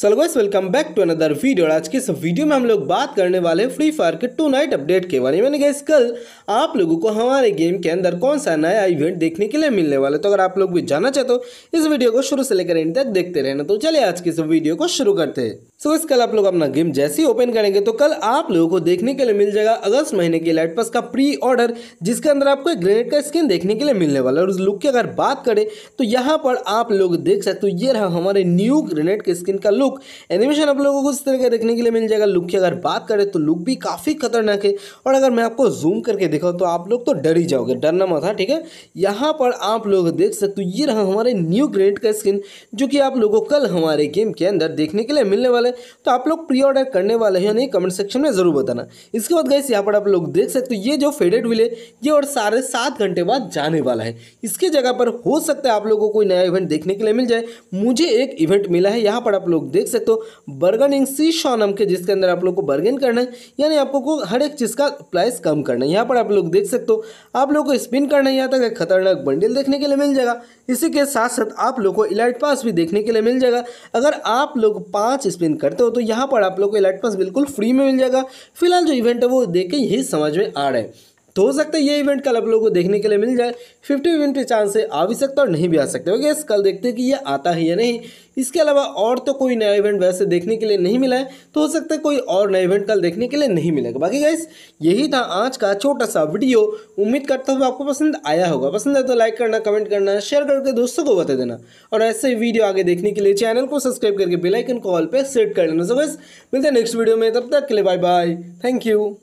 सलो welcome back to another video आज के इस वीडियो में हम लोग बात करने वाले फ्री फायर के टू नाइट अपडेट के बारे में यानी कल आप लोगों को हमारे गेम के अंदर कौन सा नया इवेंट देखने के लिए मिलने वाला है तो अगर आप लोग भी जाना चाहते हो इस वीडियो को शुरू से लेकर एंड तक देखते रहना तो चलिए आज के इस वीडियो को शुरू करते हैं सो इस कल आप लोग अपना गेम जैसे ही ओपन करेंगे तो कल आप लोगों को देखने के लिए मिल जाएगा अगस्त महीने के लाइट पास का प्री ऑर्डर जिसके अंदर आपको एक ग्रेनेड का स्किन देखने के लिए मिलने वाला है और उस लुक की अगर बात करें तो यहाँ पर आप लोग देख सकते हो ये रहा हमारे न्यू ग्रेनेड के स्किन का लुक लुक एनिमेशन आप लोगों को इस तरह का देखने के लिए मिल जाएगा लुक की अगर बात करें तो लुक भी काफ़ी खतरनाक है और अगर मैं आपको जूम करके दिखाऊँ तो आप लोग तो डर ही जाओगे डरना मत है हाँ, ठीक है यहाँ पर आप लोग देख सकते हो ये रहा हमारे न्यू ग्रेड का स्किन जो कि आप लोगों को कल हमारे गेम के अंदर देखने के लिए मिलने वाला है तो आप लोग प्री ऑर्डर करने वाले हैं नहीं कमेंट सेक्शन में ज़रूर बताना इसके बाद गैस यहाँ पर आप लोग देख सकते हो ये जो फेडेड विल है ये और साढ़े सात घंटे बाद जाने वाला है इसके जगह पर हो सकता है आप लोगों को कोई नया इवेंट देखने के लिए मिल जाए मुझे एक इवेंट मिला है यहाँ पर आप लोग देख सकते हो बर्गनिंग सी शॉनम के जिसके अंदर आप लोग को बर्गेन करना है यानी आपको को हर एक चीज़ का प्राइस कम करना है यहाँ पर आप लोग देख सकते हो आप लोग को स्पिन करना है यहाँ तक एक खतरनाक बंडल देखने के लिए मिल जाएगा इसी के साथ साथ आप लोग को इलाइट पास भी देखने के लिए मिल जाएगा अगर आप लोग पाँच स्पिन करते हो तो यहाँ पर आप लोग को इलाइट पास बिल्कुल फ्री में मिल जाएगा फिलहाल जो इवेंट है वो देख के यही समझ में आ रहा है तो हो सकता है ये इवेंट कल आप लोगों को देखने के लिए मिल जाए फिफ्टी फिफ्टी चांस आ भी सकता है और नहीं भी आ सकते ओके कल देखते हैं कि ये आता है या नहीं इसके अलावा और तो कोई नया इवेंट वैसे देखने के लिए नहीं मिला है तो हो सकता है कोई और नया इवेंट कल देखने के लिए नहीं मिलेगा बाकी गैस यही था आज का छोटा सा वीडियो उम्मीद करता हूँ आपको पसंद आया होगा पसंद आए तो लाइक करना कमेंट करना शेयर करके दोस्तों को बता देना और ऐसे वीडियो आगे देखने के लिए चैनल को सब्सक्राइब करके बेलाइकन कॉल पर सेट कर लेना सो गैस मिलते हैं नेक्स्ट वीडियो में तब तक के लिए बाय बाय थैंक यू